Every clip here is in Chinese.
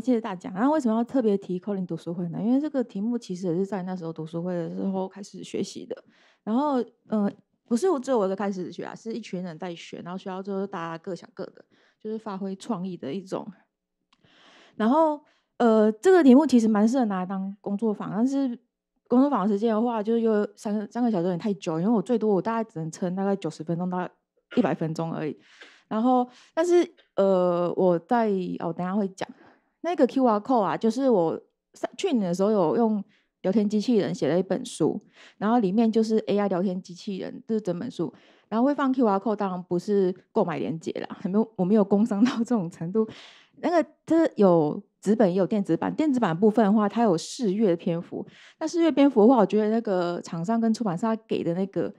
谢谢大家。然后为什么要特别提扣林读书会呢？因为这个题目其实也是在那时候读书会的时候开始学习的。然后，嗯，不是我只我开始学，啊，是一群人在学。然后学到之后，大家各想各的，就是发挥创意的一种。然后，呃，这个题目其实蛮适合拿来当工作坊，但是工作坊的时间的话，就是三个三个小时有点太久，因为我最多我大概只能撑大概九十分钟到一百分钟而已。然后，但是，呃，我在哦，等下会讲。那个 Q R code 啊，就是我去年的时候有用聊天机器人写了一本书，然后里面就是 AI 聊天机器人，这是整本书，然后会放 Q R code，当然不是购买链接了，还没有，我没有工商到这种程度。那个它有纸本也有电子版，电子版部分的话，它有月的篇幅，那四月篇幅的话，我觉得那个厂商跟出版社给的那个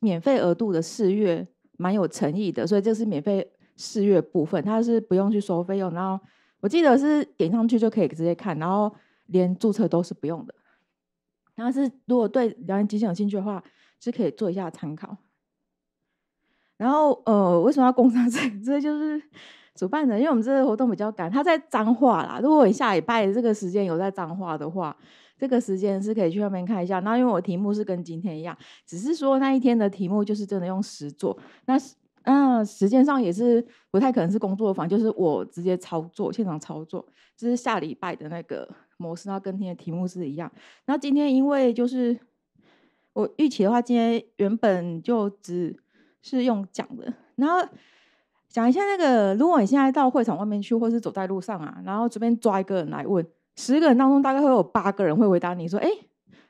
免费额度的四月蛮有诚意的，所以这是免费四月部分，它是不用去收费用，然后。我记得是点上去就可以直接看，然后连注册都是不用的。然后是如果对聊天机器有兴趣的话，是可以做一下参考。然后呃，为什么要工商税？这就是主办人，因为我们这个活动比较赶，他在彰化啦。如果下礼拜这个时间有在彰化的话，这个时间是可以去那边看一下。那因为我题目是跟今天一样，只是说那一天的题目就是真的用实做。那嗯，时间上也是不太可能是工作坊，就是我直接操作，现场操作，就是下礼拜的那个模式，那跟天的题目是一样。然后今天因为就是我预期的话，今天原本就只是用讲的，然后讲一下那个，如果你现在到会场外面去，或是走在路上啊，然后随便抓一个人来问，十个人当中大概会有八个人会回答你说：“哎，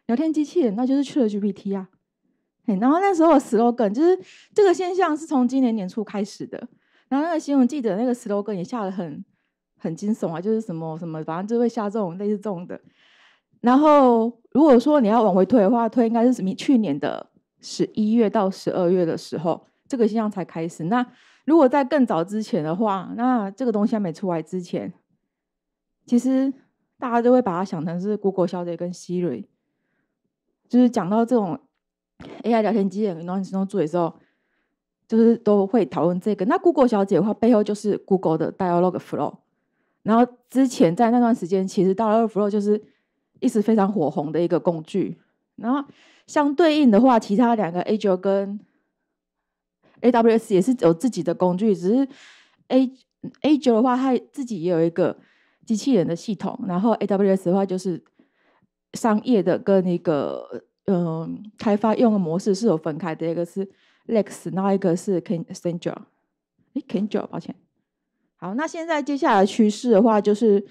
聊天机器人，那就是去了 GPT 啊。”然后那时候 slogan 就是这个现象是从今年年初开始的。然后那个新闻记者那个 slogan 也下得很很惊悚啊，就是什么什么，反正就会下这种类似这种的。然后如果说你要往回推的话，推应该是什么？去年的十一月到十二月的时候，这个现象才开始。那如果在更早之前的话，那这个东西还没出来之前，其实大家都会把它想成是 Google 小姐跟 Siri，就是讲到这种。AI 聊天机器人，然后你中做的时候，就是都会讨论这个。那 Google 小姐的话，背后就是 Google 的 Dialog Flow。然后之前在那段时间，其实 Dialog Flow 就是一直非常火红的一个工具。然后相对应的话，其他两个 Azure 跟 AWS 也是有自己的工具。只是 A Azure 的话，它自己也有一个机器人的系统。然后 AWS 的话，就是商业的跟那个。嗯，开发用的模式是有分开的，一个是 Lex，那一个是 k i n c a n 哎，Canjo，抱歉。好，那现在接下来趋势的话就是，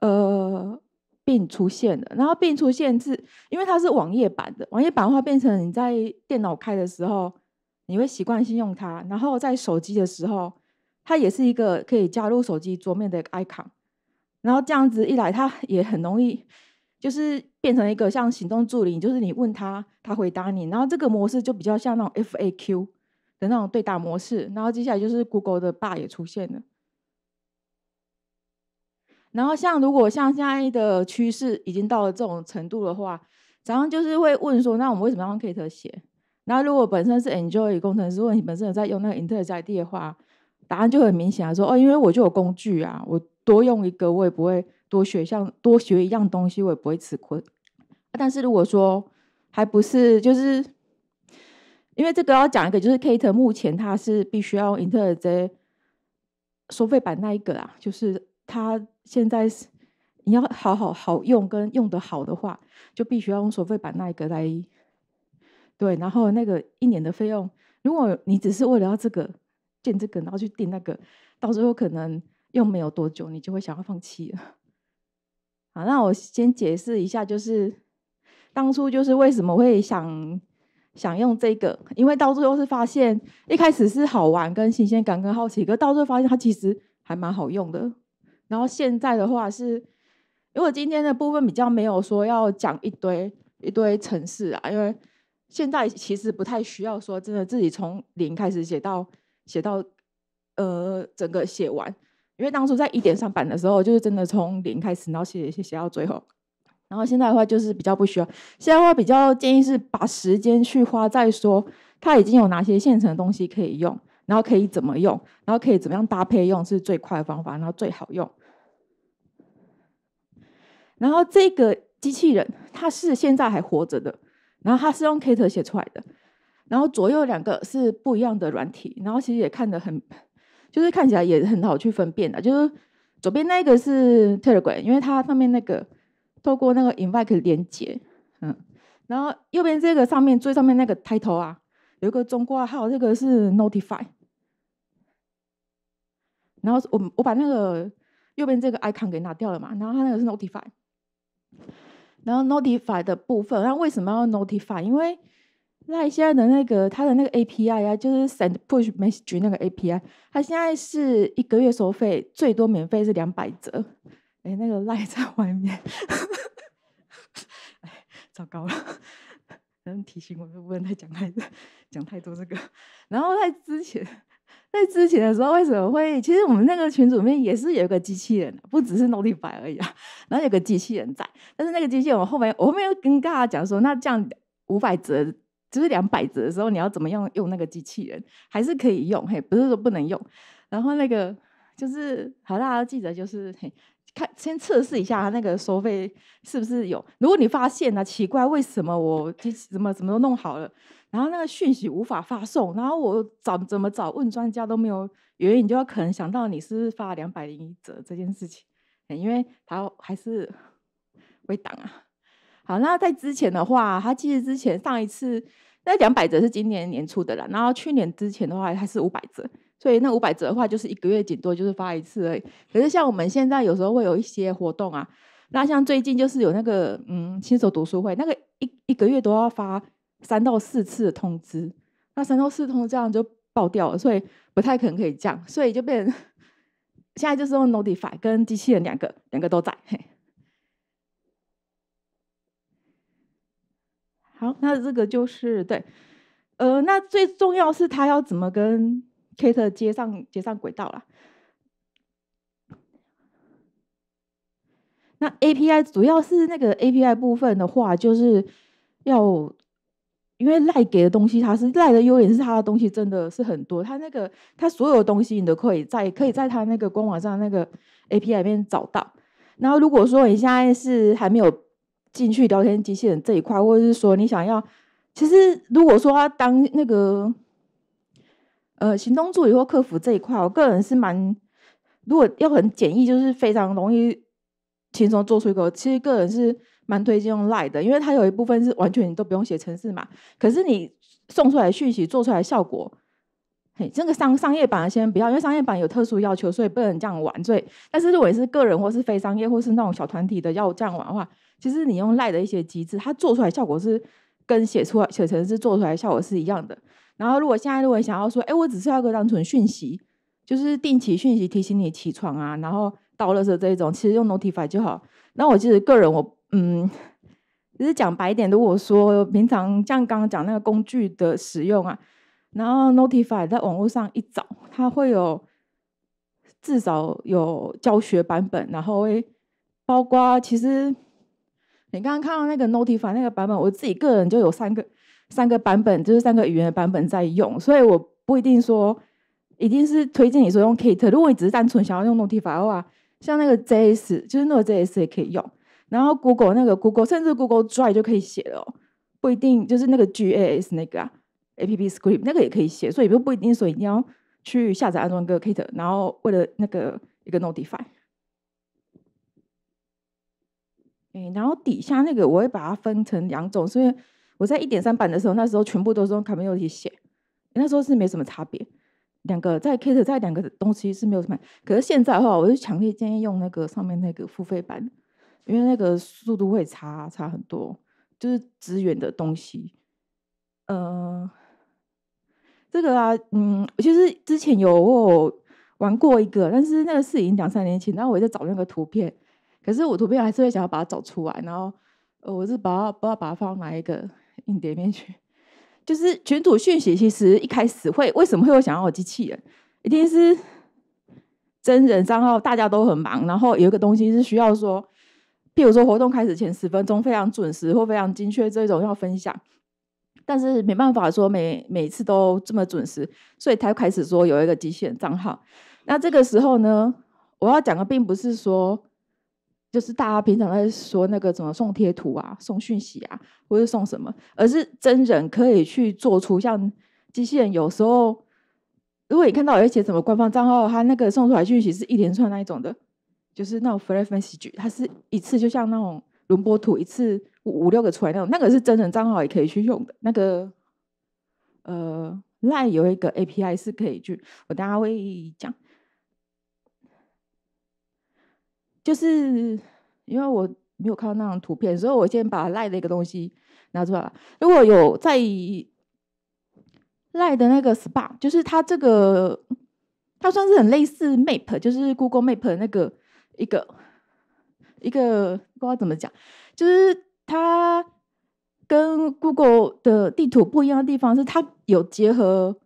呃，并出现了，然后并出现是因为它是网页版的，网页版的话变成你在电脑开的时候，你会习惯性用它，然后在手机的时候，它也是一个可以加入手机桌面的 icon，然后这样子一来，它也很容易。就是变成一个像行动助理，就是你问他，他回答你，然后这个模式就比较像那种 FAQ 的那种对答模式。然后接下来就是 Google 的 Bar 也出现了。然后像如果像现在的趋势已经到了这种程度的话，早上就是会问说，那我们为什么要用 Kate 写？那如果本身是 Enjoy 工程师问，你本身有在用那个 i n t e r 加 i t 的话，答案就很明显啊，说哦，因为我就有工具啊，我多用一个我也不会。多学像多学一样东西，我也不会吃亏。但是如果说还不是，就是因为这个要讲一个，就是 Kate 目前他是必须要用 Intel 的收费版那一个啊，就是他现在是你要好好好用跟用的好的话，就必须要用收费版那一个来对。然后那个一年的费用，如果你只是为了要这个建这个，然后去订那个，到时候可能用没有多久，你就会想要放弃了。好，那我先解释一下，就是当初就是为什么会想想用这个，因为到最后是发现，一开始是好玩跟新鲜感跟好奇，可到最后发现它其实还蛮好用的。然后现在的话是，如果今天的部分比较没有说要讲一堆一堆城市啊，因为现在其实不太需要说真的自己从零开始写到写到，呃，整个写完。因为当初在一点上板的时候，就是真的从零开始，然后写写写写到最后。然后现在的话，就是比较不需要。现在的话比较建议是把时间去花在说他已经有哪些现成的东西可以用，然后可以怎么用，然后可以怎么样搭配用是最快的方法，然后最好用。然后这个机器人它是现在还活着的，然后它是用 k a t e 写出来的，然后左右两个是不一样的软体，然后其实也看得很。就是看起来也很好去分辨的，就是左边那个是 Telegram，因为它上面那个透过那个 Invite 连接，嗯，然后右边这个上面最上面那个 l 头啊，有一个中括号，这个是 Notify，然后我我把那个右边这个 Icon 给拿掉了嘛，然后它那个是 Notify，然后 Notify 的部分，那为什么要 Notify？因为赖现在的那个他的那个 API 啊，就是 Send Push Message 那个 API，他现在是一个月收费，最多免费是两百折。哎，那个赖在 外面，哎，糟糕了！能提醒我说，不能再讲太多，讲太多这个。然后在之前，在之前的时候，为什么会？其实我们那个群组里面也是有一个机器人，不只是 n o t i f y 而已啊。然后有个机器人在，但是那个机器人我后面我后面又跟大家讲说，那这样五百折。就是两百折的时候，你要怎么样用那个机器人？还是可以用，嘿，不是说不能用。然后那个就是，好，大家记得就是，嘿，看先测试一下它那个收费是不是有。如果你发现呢，奇怪，为什么我怎么怎么都弄好了，然后那个讯息无法发送，然后我找怎么找问专家都没有原因，你就要可能想到你是发两百零一折这件事情，因为他还是会挡啊。好，那在之前的话，他其实之前上一次那两百折是今年年初的了。然后去年之前的话，它是五百折，所以那五百折的话就是一个月顶多就是发一次而已。可是像我们现在有时候会有一些活动啊，那像最近就是有那个嗯新手读书会，那个一一个月都要发三到四次的通知，那三到四通这样就爆掉了，所以不太可能可以降，所以就变 现在就是用 Notify 跟机器人两个两个都在。好，那这个就是对，呃，那最重要是它要怎么跟 Kate 接上接上轨道了。那 API 主要是那个 API 部分的话，就是要，因为赖给的东西，它是赖的优点是它的东西真的是很多，它那个它所有东西你都可以在可以在它那个官网上那个 API 里面找到。然后如果说你现在是还没有。进去聊天机器人这一块，或者是说你想要，其实如果说当那个呃行动助理或客服这一块，我个人是蛮如果要很简易，就是非常容易轻松做出一个。其实个人是蛮推荐用 Lite 的，因为它有一部分是完全你都不用写程式嘛。可是你送出来讯息做出来效果，嘿，这个商商业版先不要，因为商业版有特殊要求，所以不能这样玩。所以，但是如果是个人或是非商业或是那种小团体的要这样玩的话。其实你用赖的一些机制，它做出来效果是跟写出来写程式做出来效果是一样的。然后如果现在如果想要说，哎，我只是要个单纯讯息，就是定期讯息提醒你起床啊，然后到了时这一种，其实用 Notify 就好。那我其实个人我嗯，其实讲白一点，如果说平常像刚刚讲那个工具的使用啊，然后 Notify 在网络上一找，它会有至少有教学版本，然后会包括其实。你刚刚看到那个 Notify 那个版本，我自己个人就有三个三个版本，就是三个语言的版本在用，所以我不一定说一定是推荐你说用 Kit。如果你只是单纯想要用 Notify 的话，像那个 JS，就是那个 JS 也可以用。然后 Google 那个 Google，甚至 Google Drive 就可以写了，不一定就是那个 GAS 那个啊，App Script 那个也可以写，所以不不一定说一定要去下载安装个 Kit，然后为了那个一个 Notify。哎，然后底下那个我会把它分成两种，所以我在一点三版的时候，那时候全部都是用卡梅隆去写，那时候是没什么差别，两个在 case 在两个东西是没有什么。可是现在的话，我就强烈建议用那个上面那个付费版，因为那个速度会差差很多，就是资源的东西。嗯，这个啊，嗯，其实之前有玩过一个，但是那个是已经两三年前，然后我在找那个图片。可是我图片还是会想要把它找出来，然后呃，我是把它不道把它放到哪一个硬碟面去。就是群主讯息，其实一开始会为什么会有想要机器人？一定是真人账号大家都很忙，然后有一个东西是需要说，譬如说活动开始前十分钟非常准时或非常精确这种要分享，但是没办法说每每次都这么准时，所以才开始说有一个机器人账号。那这个时候呢，我要讲的并不是说。就是大家平常在说那个怎么送贴图啊、送讯息啊，或是送什么，而是真人可以去做出像机器人有时候，如果你看到而且什么官方账号，他那个送出来讯息是一连串那一种的，就是那种 flash message，它是一次就像那种轮播图一次五五六个出来那种，那个是真人账号也可以去用的。那个呃，LINE 有一个 API 是可以去，我大家会讲。就是因为我没有看到那张图片，所以我先把赖的一个东西拿出来。如果有在赖的那个 SPA，就是它这个它算是很类似 Map，就是 Google Map 那个一个一个不知道怎么讲，就是它跟 Google 的地图不一样的地方是它有结合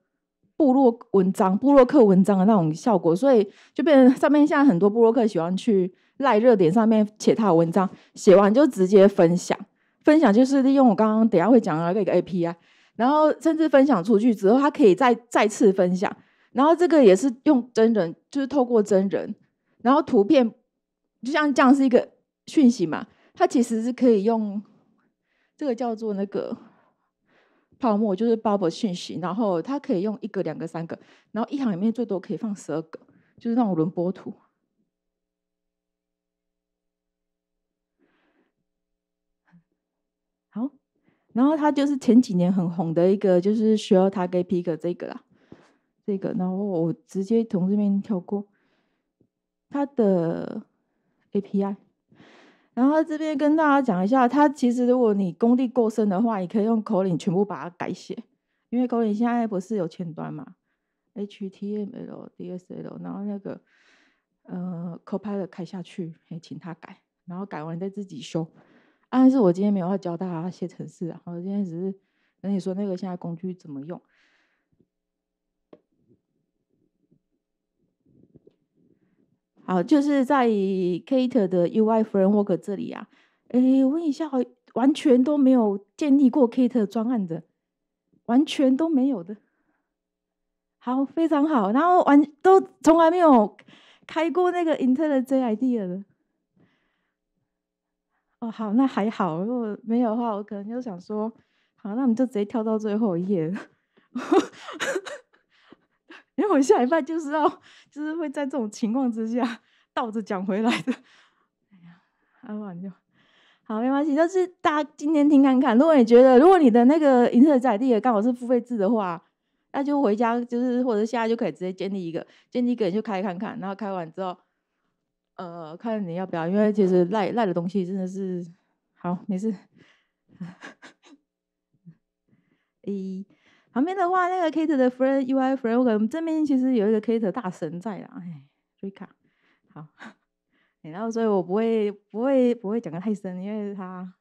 部落文章、部落客文章的那种效果，所以就变成上面现在很多部落客喜欢去。赖热点上面写他的文章，写完就直接分享。分享就是利用我刚刚等下会讲到一个 A P i 然后甚至分享出去之后，他可以再再次分享。然后这个也是用真人，就是透过真人，然后图片就像这样是一个讯息嘛，它其实是可以用这个叫做那个泡沫，就是 bubble 讯息，然后它可以用一个、两个、三个，然后一行里面最多可以放十二个，就是那种轮播图。然后他就是前几年很红的一个，就是需要他给 pick 这个啦，这个。然后我直接从这边跳过他的 API，然后这边跟大家讲一下，他其实如果你功力过深的话，你可以用口令全部把它改写，因为口令现在不是有前端嘛，HTML、DSL，然后那个呃 l 拍的开下去，嘿，请他改，然后改完再自己修。啊，是我今天没有要教大家写程式，我今天只是跟你说那个现在工具怎么用。好，就是在 Kate 的 UI Framework 这里啊，诶，问一下，完全都没有建立过 Kate 专案的，完全都没有的。好，非常好，然后完都从来没有开过那个 i n t e l n e t t Idea 的。哦，好，那还好。如果没有的话，我可能就想说，好，那我们就直接跳到最后一页。因为我下一拜就是要，就是会在这种情况之下倒着讲回来的。哎呀，安晚就。好，没关系。就是大家今天听看看。如果你觉得，如果你的那个银色载地刚好是付费制的话，那就回家，就是或者现在就可以直接建立一个，建立一个就开看看，然后开完之后。呃，看你要不要，因为其实赖赖的东西真的是好没事。一旁边的话，那个 Kate 的 friend，UI friend，我们这边其实有一个 Kate 大神在啦，哎，Rika，好。然后所以我不会不会不会讲的太深，因为他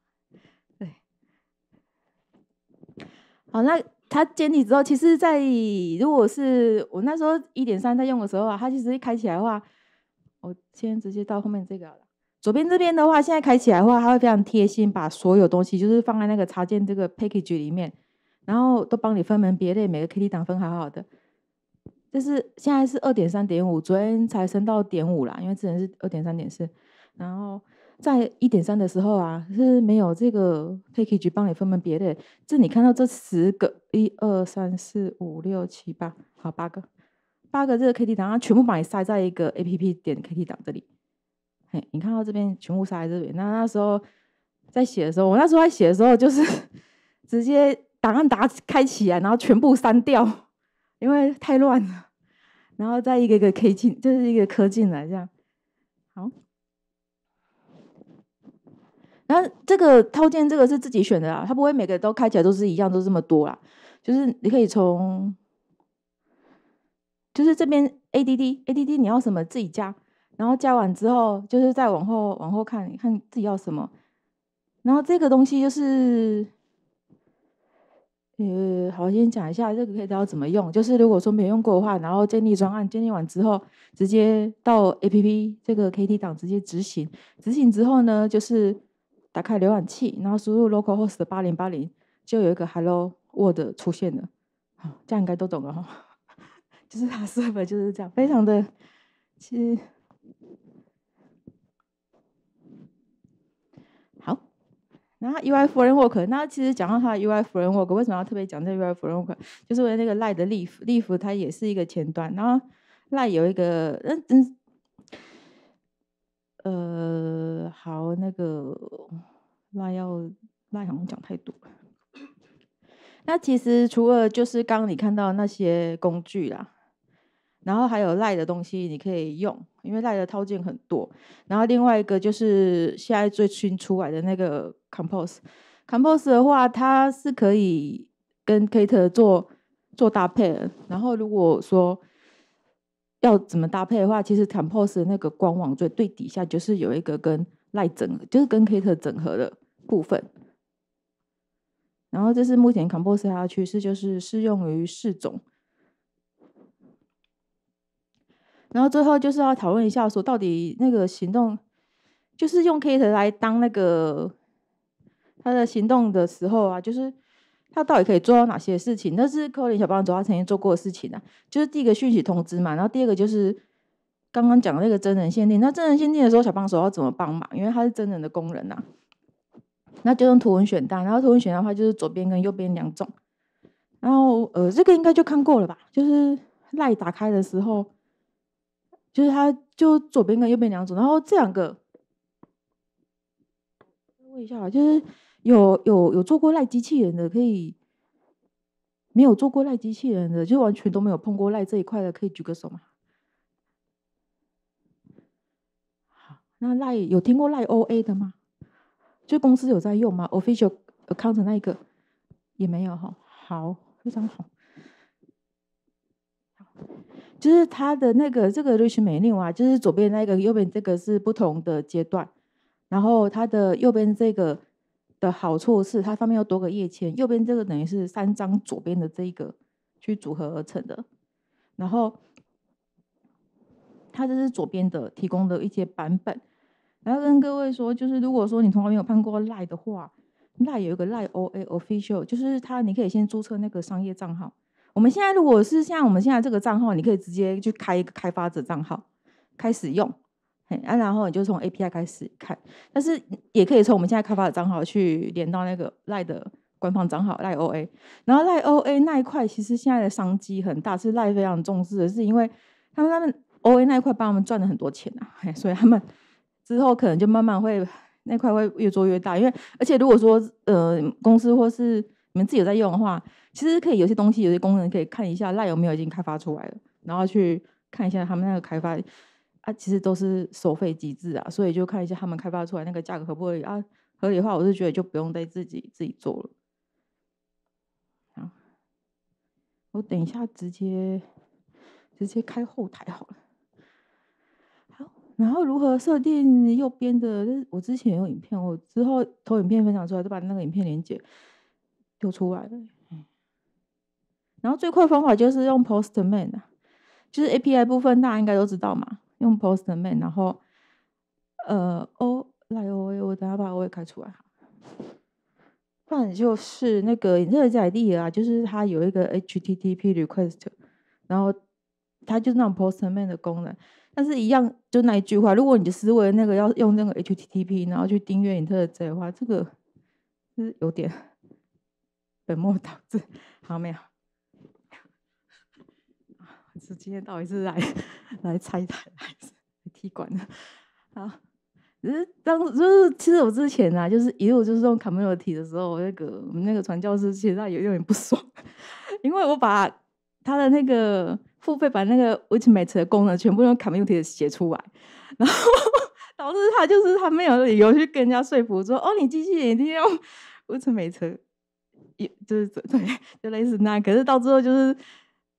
对。好，那他剪你之后，其实在如果是我那时候一点三在用的时候啊，他其实一开起来的话。我先直接到后面这个了。左边这边的话，现在开起来的话，它会非常贴心，把所有东西就是放在那个插件这个 package 里面，然后都帮你分门别类，每个 K D 档分好好的。就是现在是二点三点五，昨天才升到点五啦，因为之前是二点三点四。然后在一点三的时候啊，是没有这个 package 帮你分门别类。这你看到这十个一二三四五六七八，好八个。八个这个 K T 档，它全部把你塞在一个 A P P 点 K T 档这里。嘿，你看到这边全部塞在这里。那那时候在写的时候，我那时候在写的时候，就是 直接档案打开起来，然后全部删掉，因为太乱了。然后再一个一个 K 进，就是一个科进来这样。好。然后这个套件，这个是自己选的啊，它不会每个都开起来都是一样，都这么多啦。就是你可以从。就是这边 add add，你要什么自己加，然后加完之后，就是再往后往后看，看自己要什么。然后这个东西就是，呃，好，先讲一下这个可以知道怎么用。就是如果说没用过的话，然后建立专案，建立完之后，直接到 A P P 这个 K T 档直接执行。执行之后呢，就是打开浏览器，然后输入 localhost 八零八零，就有一个 Hello World 出现了。好，这样应该都懂了哈。就是他，设备就是这样，非常的其实好。那 UI framework，那其实讲到它的 UI framework，为什么要特别讲这 UI framework？就是为那个 l i t 的 Leaf，Leaf 它也是一个前端。然后 l i h t 有一个，嗯嗯，呃，好，那个 l i h t 要 Live，想讲太多。那其实除了就是刚刚你看到那些工具啦。然后还有赖的东西你可以用，因为赖的套件很多。然后另外一个就是现在最新出来的那个 Compose，Compose 的话它是可以跟 k a t e 做做搭配的。然后如果说要怎么搭配的话，其实 Compose 那个官网最最底下就是有一个跟赖整，就是跟 k a t e 整合的部分。然后这是目前 Compose 的趋势，就是适用于四种。然后最后就是要讨论一下，说到底那个行动，就是用 Kate 来当那个他的行动的时候啊，就是他到底可以做到哪些事情？那是科林小帮手他曾经做过的事情啊，就是第一个讯息通知嘛，然后第二个就是刚刚讲那个真人限定。那真人限定的时候，小帮手要怎么帮忙？因为他是真人的工人呐，那就用图文选单。然后图文选单的话，就是左边跟右边两种。然后呃，这个应该就看过了吧？就是赖打开的时候。就是它就左边跟右边两种，然后这两个，问一下啊，就是有有有做过赖机器人的可以，没有做过赖机器人的，就完全都没有碰过赖这一块的，可以举个手吗？好，那赖有听过赖 OA 的吗？就公司有在用吗？Official Account 那一个也没有哈，好，非常好。就是它的那个这个 rich menu 啊，就是左边那个，右边这个是不同的阶段。然后它的右边这个的好处是，它上面有多个页签。右边这个等于是三张左边的这一个去组合而成的。然后它这是左边的提供的一些版本。然后跟各位说，就是如果说你从来没有看过 Lie 的话，Lie 有一个 Lie OA official，就是它你可以先注册那个商业账号。我们现在如果是像我们现在这个账号，你可以直接去开一个开发者账号开始用，啊，然后你就从 API 开始看，但是也可以从我们现在开发的账号去连到那个赖的官方账号赖 OA，然后赖 OA 那一块其实现在的商机很大，是赖非常重视的，是因为他们他们 OA 那一块帮他们赚了很多钱啊，所以他们之后可能就慢慢会那块会越做越大，因为而且如果说呃公司或是你们自己在用的话。其实可以有些东西、有些功能可以看一下，赖有没有已经开发出来了，然后去看一下他们那个开发啊，其实都是收费机制啊，所以就看一下他们开发出来那个价格合不合理啊。合理的话，我是觉得就不用再自己自己做了。啊，我等一下直接直接开后台好了。好，然后如何设定右边的？我之前有影片，我之后投影片分享出来就把那个影片连接就出来了。然后最快方法就是用 Postman，就是 API 部分大家应该都知道嘛，用 Postman，然后呃 O 来 O A，我等下把 O A 开出来哈。反正就是那个 idea 啊，就是它有一个 HTTP Request，然后它就是那种 Postman 的功能，但是一样就那一句话，如果你的思维那个要用那个 HTTP，然后去订阅忍者这的话，这个是有点 本末倒置，好没有？是今天到底是来来拆台还来踢馆的啊？只是当就是其实我之前啊，就是一路就是用 c o m m u n i t y 的时候，那个我们那个传教士其实他有一点不爽，因为我把他的那个付费把那个 WhichMate 的功能全部用 c o m m u n i t y 写出来，然后 导致他就是他没有理由去跟人家说服说哦，你机器人一定要 WhichMate，也就是对，就类似那。可是到最后就是。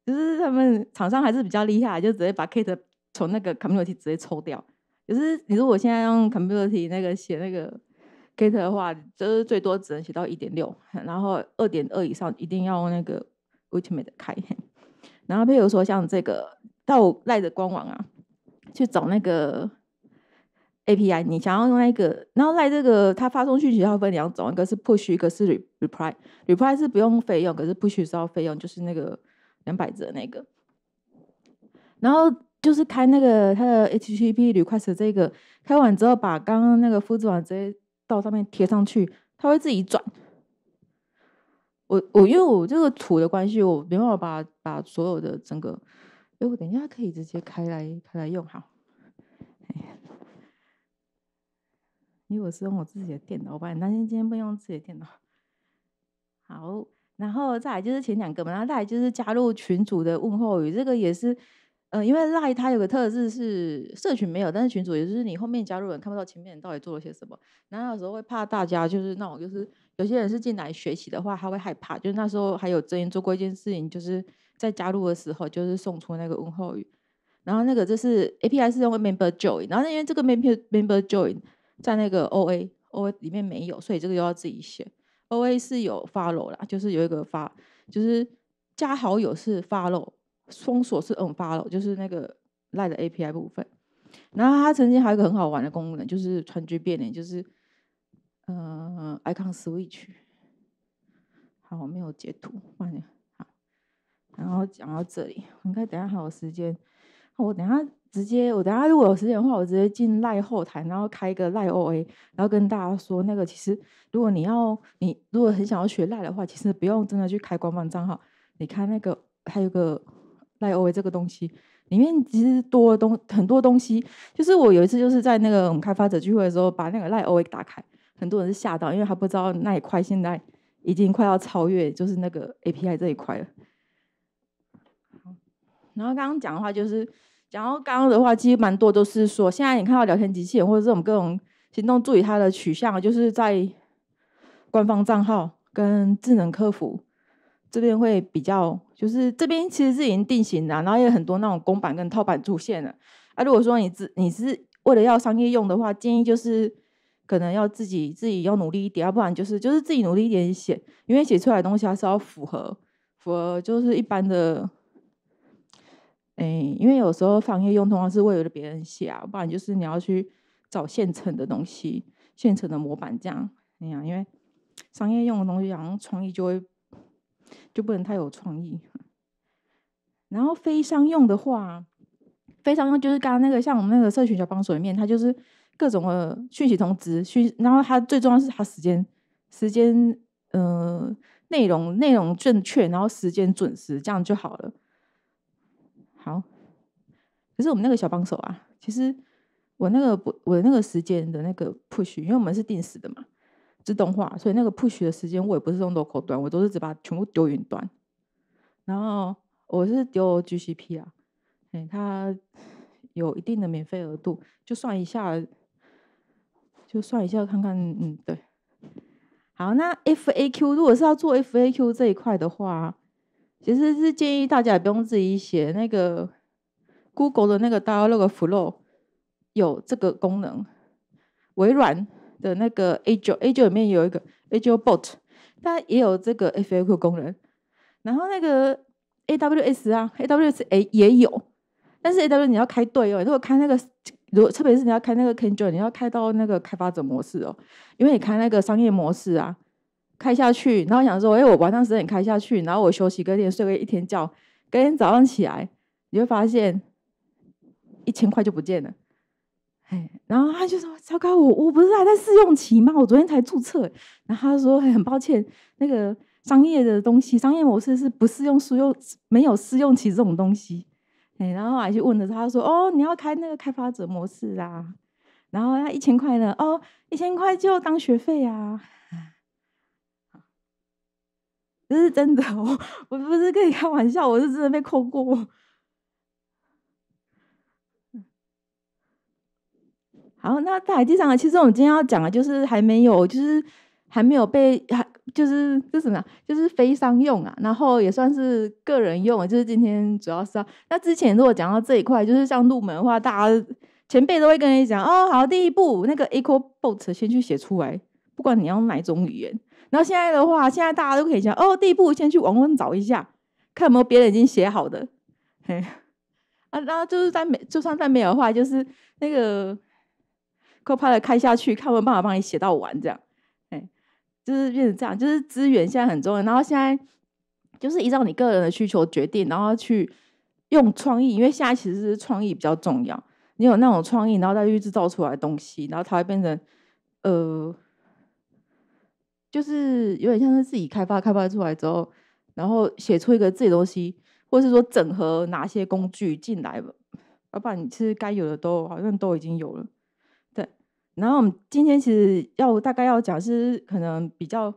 就是他们厂商还是比较厉害，就直接把 Kate 从那个 Community 直接抽掉。可是，你如果现在用 Community 那个写那个 Kate 的话，就是最多只能写到一点六，然后二点二以上一定要用那个 Ultimate 开。然后，譬如说像这个到赖的官网啊，去找那个 API，你想要用那个，然后赖这个它发送讯息要分两种，一个是 Push，一个是 Reply。Reply 是不用费用，可是 Push 要费用，就是那个。两百折那个，然后就是开那个它的 HTTP Request 这个开完之后，把刚刚那个复制完直接到上面贴上去，它会自己转。我我因为我这个图的关系，我没办法把把所有的整个。哎，我等一下可以直接开来开来用好。因为我是用我自己的电脑，我把你担心今天不用自己的电脑。好。然后再来就是前两个嘛，然后再来就是加入群主的问候语，这个也是，呃，因为赖他有个特质是社群没有，但是群主也就是你后面加入人看不到前面人到底做了些什么，然后有时候会怕大家就是那种就是有些人是进来学习的话，他会害怕。就是那时候还有曾英做过一件事情，就是在加入的时候就是送出那个问候语，然后那个就是 A P I 是用 Member Join，然后因为这个 Member Member Join 在那个 O A O A 里面没有，所以这个又要自己写。O A 是有 follow 啦，就是有一个发，就是加好友是 follow，封锁是嗯 follow，就是那个 Lite A P I 部分。然后它曾经还有一个很好玩的功能，就是川剧变脸，就是嗯 icon switch。好，我没有截图，慢点。好，然后讲到这里，应该等下还有时间，我等下。直接我等下如果有时间的话，我直接进赖后台，然后开一个赖 OA，然后跟大家说，那个其实如果你要你如果很想要学赖的话，其实不用真的去开官方账号。你看那个还有个赖 OA 这个东西，里面其实多东很多东西。就是我有一次就是在那个我们开发者聚会的时候，把那个赖 OA 打开，很多人是吓到，因为他不知道那一块现在已经快要超越，就是那个 API 这一块了。然后刚刚讲的话就是。然后刚刚的话，其实蛮多都是说，现在你看到聊天机器人或者这种各种行动助理，它的取向就是在官方账号跟智能客服这边会比较，就是这边其实是已经定型了。然后也有很多那种公版跟套版出现了。啊，如果说你自你是为了要商业用的话，建议就是可能要自己自己要努力一点，要不然就是就是自己努力一点写，因为写出来东西还是要符合符合就是一般的。哎，因为有时候商业用通常是为了别人写，啊，不然就是你要去找现成的东西、现成的模板这样。哎呀，因为商业用的东西，然后创意就会就不能太有创意。然后非商用的话，非商用就是刚刚那个像我们那个社群小帮手里面，它就是各种的讯息通知讯，然后它最重要是它时间时间呃内容内容正确，然后时间准时这样就好了。好，可是我们那个小帮手啊，其实我那个不，我那个时间的那个 push，因为我们是定时的嘛，自动化，所以那个 push 的时间我也不是用 local 端，我都是只把全部丢云端，然后我是丢 GCP 啊，哎，它有一定的免费额度，就算一下，就算一下看看，嗯，对，好，那 FAQ 如果是要做 FAQ 这一块的话。其实是建议大家也不用自己写那个 Google 的那个 Dialog Flow 有这个功能，微软的那个 Azure Azure 里面有一个 Azure Bot，它也有这个 FAQ 功能。然后那个 AWS 啊，AWS 也也有，但是 AWS 你要开对哦，如果开那个，如果特别是你要开那个 c a n j o l 你要开到那个开发者模式哦，因为你开那个商业模式啊。开下去，然后想说，哎，我晚上十点开下去，然后我休息个天，睡个一天觉，隔天早上起来，你就发现一千块就不见了。哎，然后他就说：“糟糕，我我不是还在试用期吗？我昨天才注册。”然后他说：“很抱歉，那个商业的东西，商业模式是不适用试用，没有试用期这种东西。”哎，然后还去问了他，说：“哦，你要开那个开发者模式啊？”然后他一千块呢？哦，一千块就当学费啊。这是真的，我我不是跟你开玩笑，我是真的被扣过。好，那在第三个，其实我们今天要讲的，就是还没有，就是还没有被，还就是是什么？就是非商用啊，然后也算是个人用。就是今天主要是那之前如果讲到这一块，就是像入门的话，大家前辈都会跟你讲哦，好，第一步那个 Echo Bot 先去写出来，不管你要哪种语言。然后现在的话，现在大家都可以想哦，第一步先去网文找一下，看有没有别人已经写好的，嘿啊。然后就是在没就算在没有的话，就是那个 Copilot 开下去，看有没有办法帮你写到完这样，哎，就是变成这样，就是资源现在很重要。然后现在就是依照你个人的需求决定，然后去用创意，因为现在其实是创意比较重要。你有那种创意，然后再去制造出来东西，然后它会变成呃。就是有点像是自己开发，开发出来之后，然后写出一个自己东西，或者是说整合哪些工具进来吧。然你其实该有的都好像都已经有了。对，然后我们今天其实要大概要讲是可能比较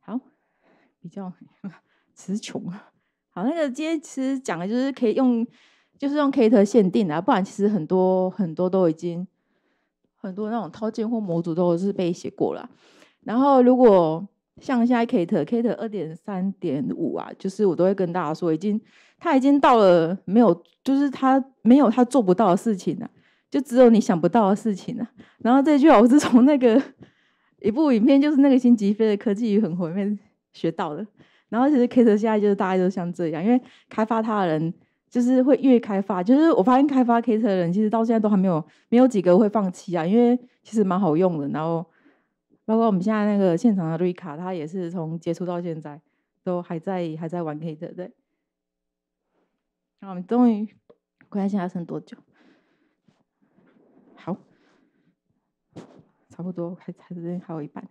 好，比较词穷啊。好，那个今天其实讲的就是可以用，就是用 Ket 限定啊，不然其实很多很多都已经很多那种套件或模组都是被写过了。然后，如果像现在 Kate，Kate 二点三点五啊，就是我都会跟大家说，已经他已经到了没有，就是他没有他做不到的事情了，就只有你想不到的事情了。然后这句话我是从那个一部影片，就是那个星吉飞的《科技与狠活》里面学到的。然后其实 Kate 现在就是大家都像这样，因为开发他的人就是会越开发，就是我发现开发 Kate 的人其实到现在都还没有没有几个会放弃啊，因为其实蛮好用的。然后。包括我们现在那个现场的瑞卡，他也是从接触到现在都还在还在玩 k a t e 对。那我们终于看心下还剩多久。好，差不多还还是还有一半。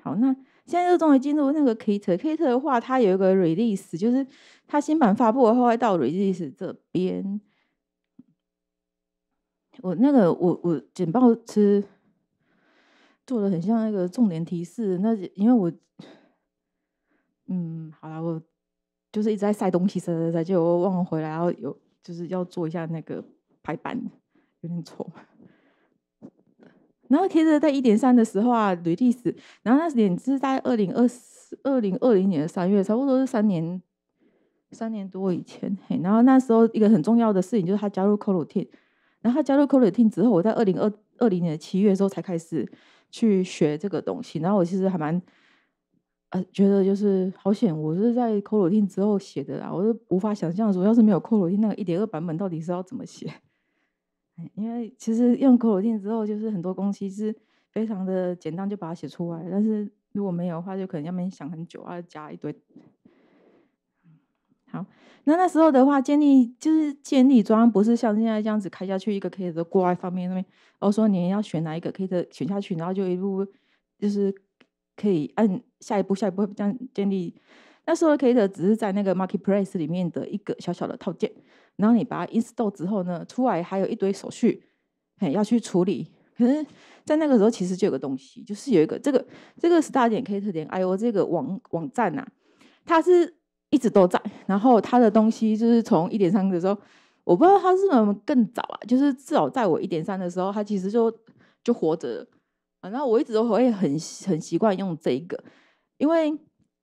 好，那现在就终于进入那个 Kater，Kater 的话，它有一个 release，就是它新版发布的话会到 release 这边。我那个我我简报吃。做的很像那个重点提示，那因为我，嗯，好了，我就是一直在塞东西塞塞塞，结果忘了回来，然后有就是要做一下那个排版，有点丑。然后贴着在一点三的时候啊，履历史，然后那点是在二零二四二零二零年的三月，差不多是三年三年多以前。嘿，然后那时候一个很重要的事情就是他加入 c o l o t i n 然后他加入 c o l o t i n 之后，我在二零二二零年的七月的时候才开始。去学这个东西，然后我其实还蛮，呃，觉得就是好险，我是在 Codein 之后写的啦，我是无法想象说要是没有 Codein 那个一点二版本，到底是要怎么写，因为其实用 Codein 之后，就是很多东西是非常的简单就把它写出来，但是如果没有的话，就可能要面想很久，要加一堆。好，那那时候的话，建立就是建立装，不是像现在这样子开下去一个 K 的国外方面那边，然后说你要选哪一个 K 的选下去，然后就一路就是可以按下一步下一步这样建立。那时候可 K 的只是在那个 Marketplace 里面的一个小小的套件，然后你把它 Install 之后呢，出来还有一堆手续，嘿，要去处理。可是，在那个时候其实就有个东西，就是有一个这个这个 Start 点 K 特点，哎呦这个网网站呐，它是。一直都在，然后他的东西就是从一点三的时候，我不知道他是更早啊，就是至少在我一点三的时候，他其实就就活着啊。那我一直都会很很习惯用这一个，因为因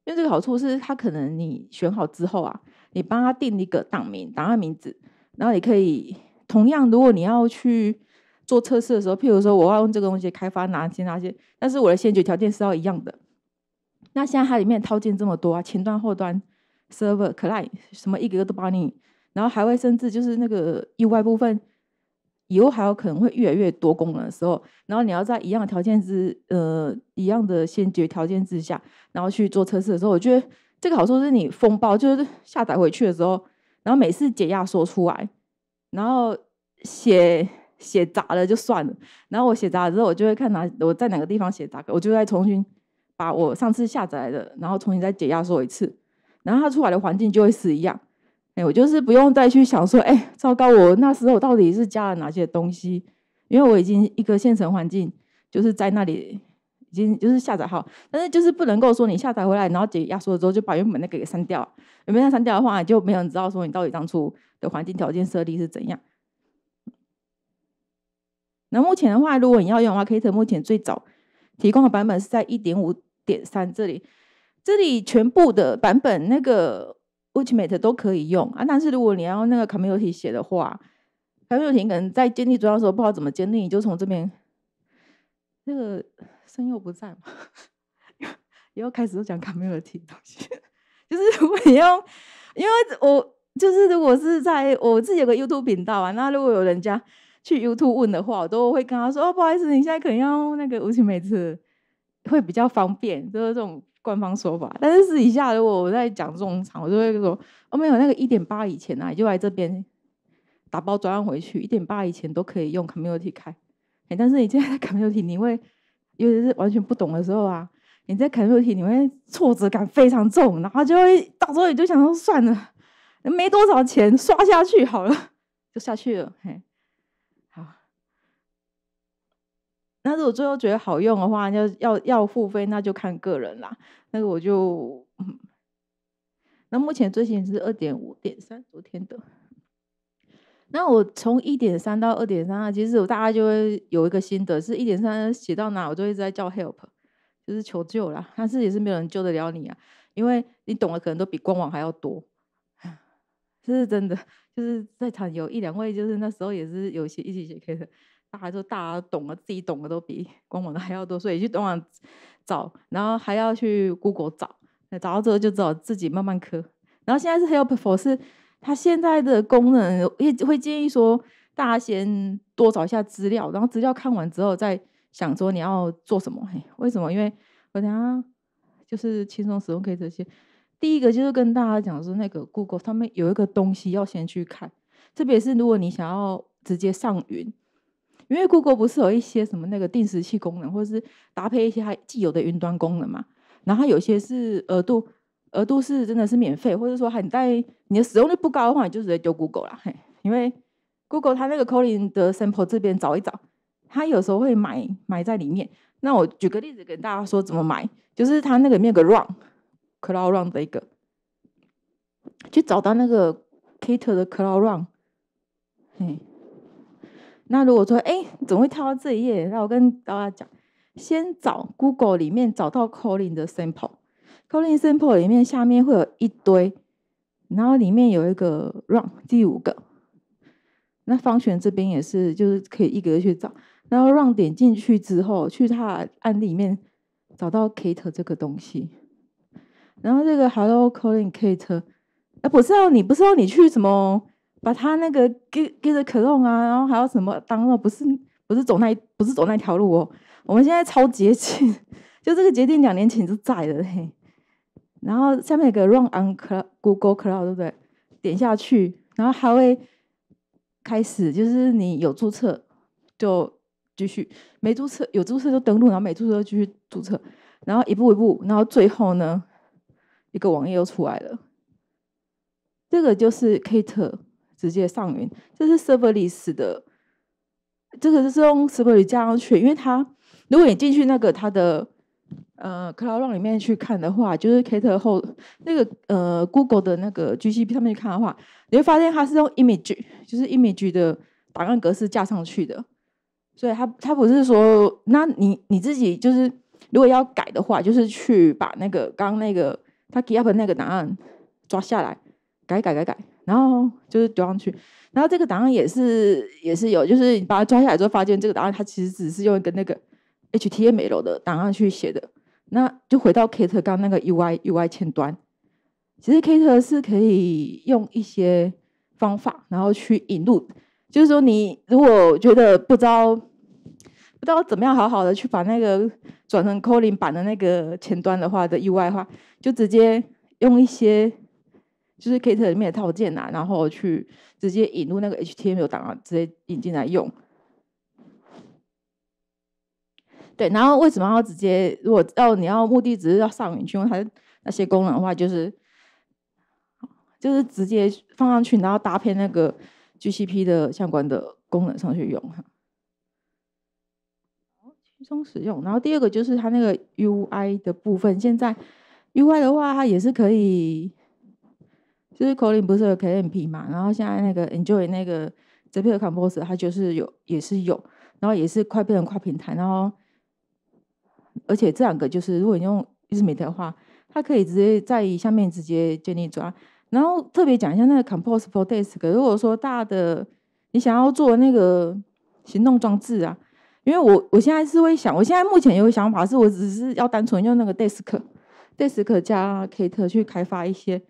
为这个好处是他可能你选好之后啊，你帮他定一个档名，档案名字，然后你可以同样，如果你要去做测试的时候，譬如说我要用这个东西开发哪些哪些，但是我的先决条件是要一样的。那现在它里面套件这么多啊，前端后端。Server client 什么一个个都帮你，然后还会甚至就是那个 UI 部分，以后还有可能会越来越多功能的时候，然后你要在一样的条件之呃一样的先决条件之下，然后去做测试的时候，我觉得这个好处是你风暴就是下载回去的时候，然后每次解压缩出来，然后写写杂了就算了，然后我写杂了之后，我就会看哪我在哪个地方写杂，我就再重新把我上次下载的，然后重新再解压缩一次。然后它出来的环境就会是一样，哎，我就是不用再去想说，哎，糟糕，我那时候到底是加了哪些东西？因为我已经一个现成环境，就是在那里，已经就是下载好，但是就是不能够说你下载回来，然后解压缩了之后就把原本那个给删掉。原本那删掉的话，就没人知道说你到底当初的环境条件设立是怎样。那目前的话，如果你要用的话 k a t 目前最早提供的版本是在一点五点三这里。这里全部的版本那个 Ultimate 都可以用啊，但是如果你要那个 Community 写的话，Community 可能在建立主要的时候不知道怎么建立，就从这边那个声优不在嘛，也 后开始都讲 Community 东西，就是你要，因为我就是如果是在我自己有个 YouTube 频道啊，那如果有人家去 YouTube 问的话，我都会跟他说哦，不好意思，你现在可能要那个 Ultimate 会比较方便，就是这种。官方说法，但是试一下，如果我在讲这种场，我就会说：哦，没有那个一点八以前啊，你就来这边打包转让回去。一点八以前都可以用 community 开，哎，但是你 现在 community 你会，尤其是完全不懂的时候啊，你在 community 你会挫折感非常重，然后就会到时候你就想说：算了，没多少钱刷下去好了，就下去了，嘿。那如果最后觉得好用的话，要要要付费，那就看个人啦。那个我就，那目前最新是二点五点三，昨天的。那我从一点三到二点三啊，其实我大概就会有一个心得，是一点三写到哪，我就一直在叫 help，就是求救啦。但是也是没有人救得了你啊，因为你懂的可能都比官网还要多。这是真的，就是在场有一两位，就是那时候也是有些一起 a K 的，大家就大家懂了，自己懂的都比官网的还要多，所以去官网找，然后还要去 Google 找，找到之后就找自己慢慢磕。然后现在是 Helpful，是他现在的功能也会建议说大家先多找一下资料，然后资料看完之后再想说你要做什么。为什么？因为我想就是轻松使用以这些。第一个就是跟大家讲说，那个 Google 上面有一个东西要先去看，特别是如果你想要直接上云，因为 Google 不是有一些什么那个定时器功能，或者是搭配一些它既有的云端功能嘛。然后有些是额度，额度是真的是免费，或者说很在你的使用率不高的话，你就直接丢 Google 啦。嘿，因为 Google 它那个 Coling 的 Sample 这边找一找，它有时候会买买在里面。那我举个例子跟大家说怎么买，就是它那个面个 Run。Cloud Run 的一个，去找到那个 Kate 的 Cloud Run。嘿，那如果说哎，怎么会跳到这一页？那我跟大家讲，先找 Google 里面找到 c o l l i n g 的 s a m p l e c o l l i n g Sample 里面下面会有一堆，然后里面有一个 Run 第五个。那方璇这边也是，就是可以一个个去找。然后 run 点进去之后，去他案里面找到 Kate 这个东西。然后这个 Hello, Colin, Kate。啊，不是哦，你不是要你去什么，把他那个 Get 给 e a Clone 啊，然后还有什么？当然不是不是走那不是走那条路哦。我们现在超捷径，就这个节径两年前就载了嘿。然后下面有个 Run on Cloud Google Cloud，对不对？点下去，然后还会开始，就是你有注册就继续，没注册有注册就登录，然后没注册继续注册，然后一步一步，然后最后呢？一个网页又出来了，这个就是 Kate 直接上云，这是 Serverless 的，这个是用 Serverless 上去，因为它如果你进去那个它的呃 Cloud Run 里面去看的话，就是 Kate 后那个呃 Google 的那个 GCP 上面去看的话，你会发现它是用 Image，就是 Image 的档案格式架上去的，所以它它不是说那你你自己就是如果要改的话，就是去把那个刚那个。他给 e y up 那个答案抓下来改改改改，然后就是丢上去，然后这个答案也是也是有，就是你把它抓下来之后，发现这个答案它其实只是用一个那个 HTML 的档案去写的，那就回到 Kate 刚那个 UI UI 前端，其实 Kate 是可以用一些方法，然后去引入，就是说你如果觉得不知道不知道怎么样好好的去把那个。转成 c o t l i n 版的那个前端的话的 UI 话，就直接用一些就是 k a t e 里面的套件啊，然后去直接引入那个 HTML 案，直接引进来用。对，然后为什么要直接？如果要你要目的只是要上云去用它那些功能的话，就是就是直接放上去，然后搭配那个 GCP 的相关的功能上去用哈。中使用，然后第二个就是它那个 UI 的部分。现在 UI 的话，它也是可以，就是 c o l i n 不是有 KMP 嘛，然后现在那个 Enjoy 那个 z e p p e r n Composer 它就是有，也是有，然后也是快变成跨平台。然后，而且这两个就是如果你用日美台的话，它可以直接在下面直接建立抓。然后特别讲一下那个 c o m p o s e f Pro e s k 如果说大的你想要做那个行动装置啊。因为我我现在是会想，我现在目前有个想法是，我只是要单纯用那个 desk desk 加 Kate 去开发一些，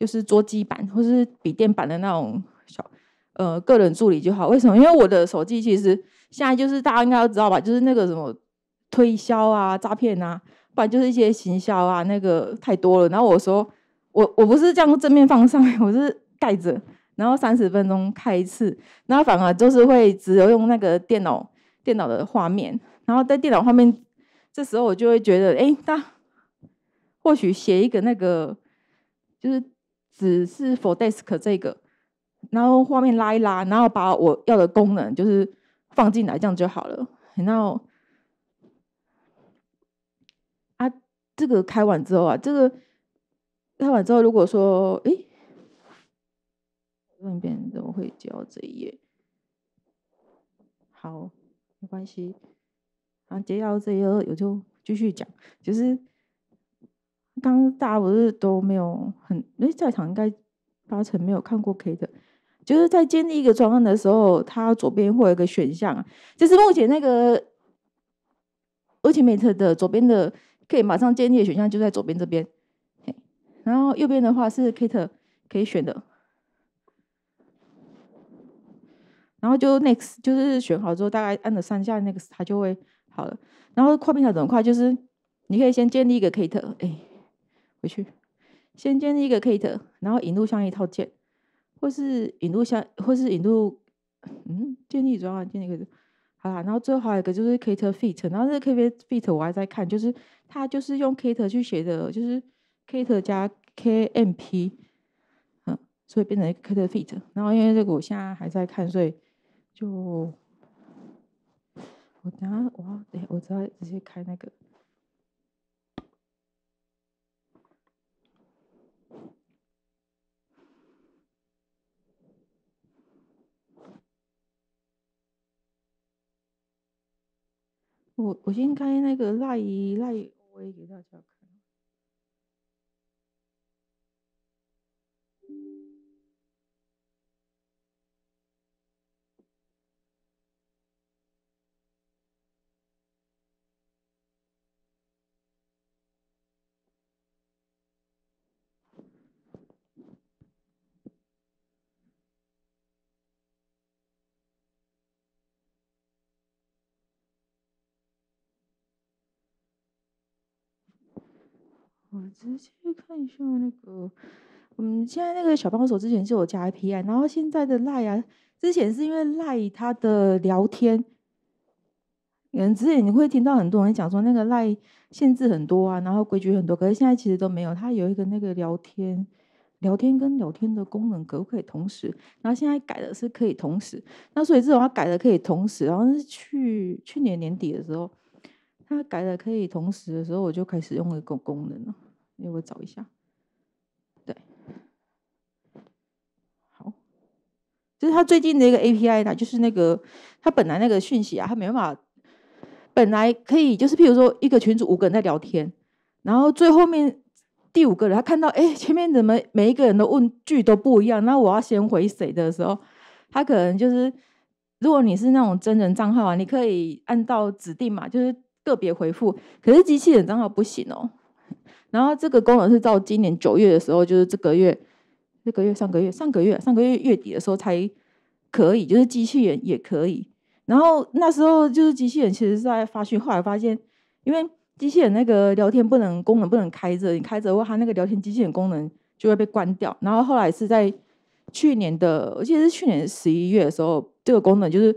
就是桌机版或者是笔电版的那种小呃个人助理就好。为什么？因为我的手机其实现在就是大家应该都知道吧，就是那个什么推销啊、诈骗啊，不然就是一些行销啊，那个太多了。然后我说我我不是这样正面放上，我是盖着，然后三十分钟开一次，那反而就是会只有用那个电脑。电脑的画面，然后在电脑画面，这时候我就会觉得，哎，那或许写一个那个，就是只是 for desk 这个，然后画面拉一拉，然后把我要的功能就是放进来，这样就好了。然后啊，这个开完之后啊，这个开完之后，如果说，哎，问别人怎么会教这一页？好。没关系，啊，接到这些，我就继续讲。就是刚大家不是都没有很，因为在场应该八成没有看过 K 的，就是在建立一个专案的时候，它左边会有一个选项啊，就是目前那个 Ultimate 的左边的可以马上建立的选项就在左边这边，然后右边的话是 Kate 可以选的。然后就 next 就是选好之后，大概按了三下 next，它就会好了。然后跨平台怎么跨？就是你可以先建立一个 Kate，哎，回去，先建立一个 Kate，然后引入像一套键，或是引入像或是引入，嗯，建立多少？建立一个，好啦，然后最后还有一个就是 Kate Fit，然后这个 Kate Fit 我还在看，就是它就是用 Kate 去写的，就是 Kate 加 KMP，嗯，所以变成 Kate Fit。然后因为这个我现在还在看，所以。就我等下，等下我直接直接开那个。我我先开那个赖赖我也给大家看。直接看一下那个，我们现在那个小帮手之前是有加 P I，然后现在的赖啊，之前是因为赖他的聊天，嗯，之前你会听到很多人讲说那个赖限制很多啊，然后规矩很多，可是现在其实都没有，他有一个那个聊天、聊天跟聊天的功能可不可以同时？然后现在改的是可以同时，那所以这种要改的可以同时，然后是去去年年底的时候，他改的可以同时的时候，我就开始用一个功能了。你为我找一下，对，好，就是他最近的一个 API 啦，就是那个他本来那个讯息啊，他没办法，本来可以就是，譬如说一个群组五个人在聊天，然后最后面第五个人他看到，哎，前面怎么每一个人都问句都不一样，那我要先回谁的时候，他可能就是，如果你是那种真人账号啊，你可以按照指定嘛，就是个别回复，可是机器人账号不行哦。然后这个功能是到今年九月的时候，就是这个月、这个月、上个月、上个月、上个月月底的时候才可以，就是机器人也可以。然后那时候就是机器人其实是在发讯，后来发现，因为机器人那个聊天不能功能不能开着，你开着的话，它那个聊天机器人功能就会被关掉。然后后来是在去年的，我记得是去年十一月的时候，这个功能就是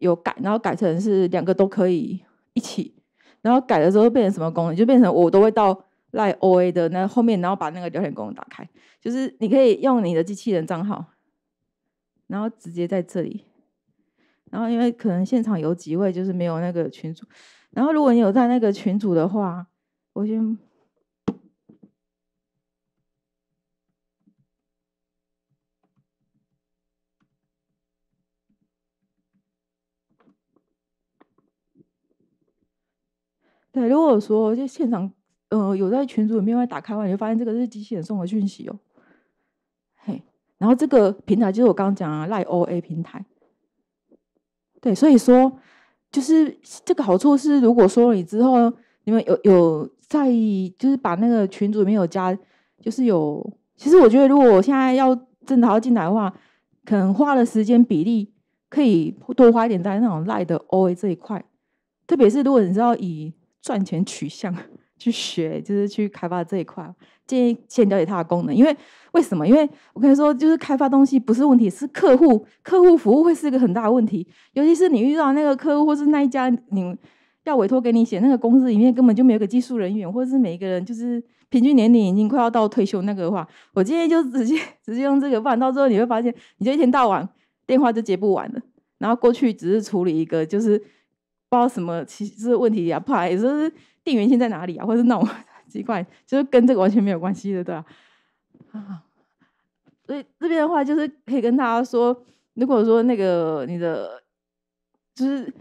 有改，然后改成是两个都可以一起。然后改的时候变成什么功能？就变成我都会到。赖 O A 的那后面，然后把那个聊天功能打开，就是你可以用你的机器人账号，然后直接在这里。然后因为可能现场有几位就是没有那个群主，然后如果你有在那个群主的话，我先。对，如果说就现场。呃，有在群组里面，我打开完，你就发现这个是机器人送的讯息哦。嘿，然后这个平台就是我刚刚讲啊，赖 OA 平台。对，所以说，就是这个好处是，如果说你之后你们有有在，就是把那个群组里面有加，就是有。其实我觉得，如果我现在要真的要进来的话，可能花的时间比例可以多花一点在那种赖的 OA 这一块，特别是如果你是要以赚钱取向。去学就是去开发这一块，建议先了解它的功能。因为为什么？因为我跟你说，就是开发东西不是问题，是客户客户服务会是一个很大的问题。尤其是你遇到那个客户，或是那一家你要委托给你写那个公司里面根本就没有个技术人员，或者是每一个人就是平均年龄已经快要到退休那个的话，我建议就直接直接用这个，不然到最后你会发现，你就一天到晚电话就接不完了。然后过去只是处理一个就是不知道什么其实问题啊，怕也是。电源线在哪里啊？或者是那种 奇怪，就是跟这个完全没有关系的，对吧？啊，所以这边的话，就是可以跟他说，如果说那个你的就是，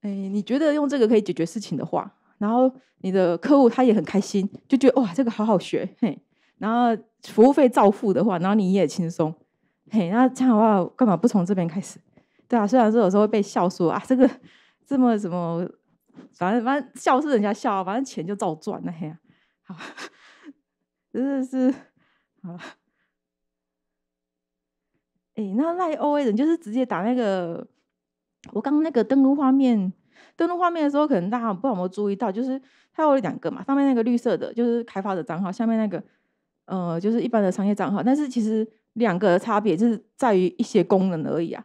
哎，你觉得用这个可以解决事情的话，然后你的客户他也很开心，就觉得哇，这个好好学，嘿。然后服务费照付的话，然后你也轻松，嘿。那这样的话，干嘛不从这边开始？对啊，虽然说有时候会被笑说啊，这个这么什么。反正反正笑是人家笑，反正钱就照赚那黑啊，好，真的是好了。诶，那赖 OA 人就是直接打那个，我刚那个登录画面登录画面的时候，可能大家不怎么注意到，就是它有两个嘛，上面那个绿色的就是开发的账号，下面那个呃就是一般的商业账号。但是其实两个的差别就是在于一些功能而已啊。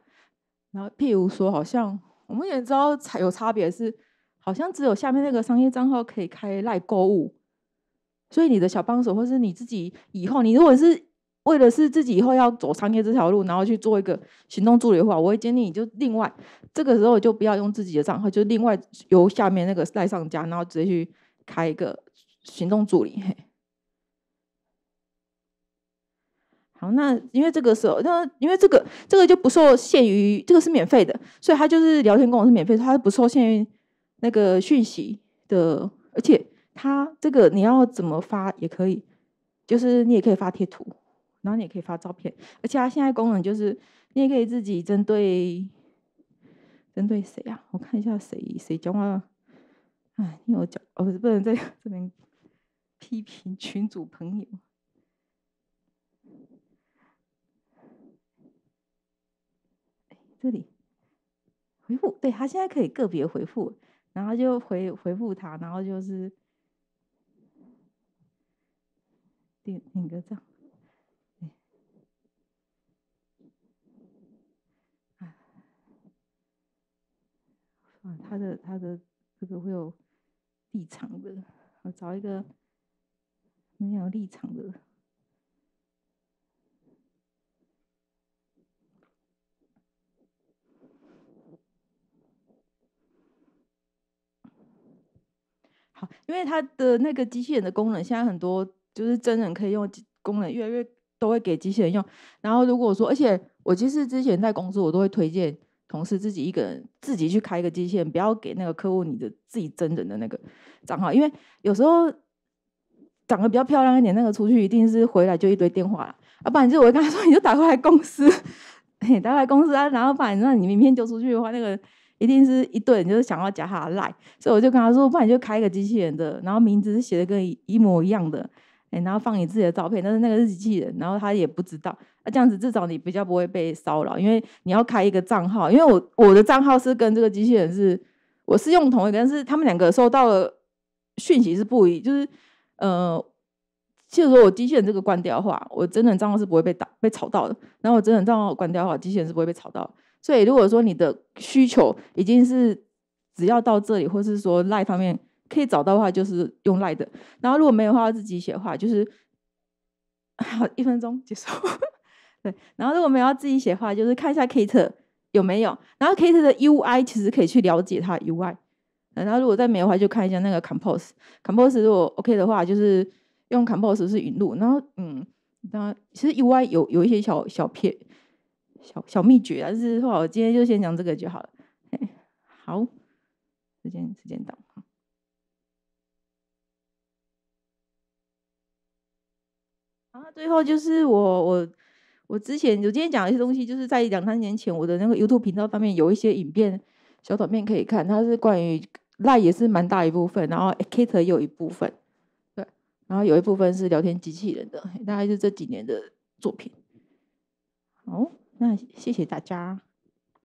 然后譬如说，好像我们也知道有差别是。好像只有下面那个商业账号可以开赖购物，所以你的小帮手，或是你自己以后，你如果是为了是自己以后要走商业这条路，然后去做一个行动助理的话，我会建议你就另外这个时候就不要用自己的账号，就另外由下面那个赖上家，然后直接去开一个行动助理。好，那因为这个候，那因为这个这个就不受限于这个是免费的，所以它就是聊天功能是免费，它不受限于。那个讯息的，而且它这个你要怎么发也可以，就是你也可以发贴图，然后你也可以发照片。而且它现在功能就是，你也可以自己针对针对谁啊？我看一下谁谁讲话。哎，有讲，哦，不能在 这边批评群主朋友。这里回复，对他现在可以个别回复。然后就回回复他，然后就是点点个赞。他的他的这个会有立场的，我找一个没有立场的。好，因为它的那个机器人的功能，现在很多就是真人可以用功能，越来越都会给机器人用。然后如果说，而且我其实之前在公司，我都会推荐同事自己一个人自己去开一个机器人，不要给那个客户你的自己真人的那个账号，因为有时候长得比较漂亮一点，那个出去一定是回来就一堆电话。啊，不然就我会跟他说，你就打过来公司，嘿，打来公司啊，然后把你你名片丢出去的话，那个。一定是一对，就是想要加他的赖，所以我就跟他说，不然你就开一个机器人的，然后名字是写的跟一模一样的，哎，然后放你自己的照片，但是那个是机器人，然后他也不知道，那这样子至少你比较不会被骚扰，因为你要开一个账号，因为我我的账号是跟这个机器人是，我是用同一个，但是他们两个收到了讯息是不一，就是呃，就如说我机器人这个关掉的话，我真的账号是不会被打被吵到的，然后我真的账号关掉的话，机器人是不会被吵到。所以，如果说你的需求已经是只要到这里，或是说赖方面可以找到的话，就是用赖的。然后如果没有的话，自己写话，就是好 一分钟结束。对，然后如果没有要自己写话，就是看一下 Kate 有没有。然后 Kate 的 UI 其实可以去了解它 UI。然后如果在没有的话，就看一下那个 Compose。Compose 如果 OK 的话，就是用 Compose 是引入。然后嗯，那其实 UI 有有一些小小撇。小小秘诀啊，就是说，我今天就先讲这个就好了。好，时间时间到。啊，最后就是我我我之前我今天讲一些东西，就是在两三年前我的那个 YouTube 频道上面有一些影片小短片可以看，它是关于 Lie 也是蛮大一部分，然后 AI 也有一部分，对，然后有一部分是聊天机器人的，大概是这几年的作品。哦。那谢谢大家。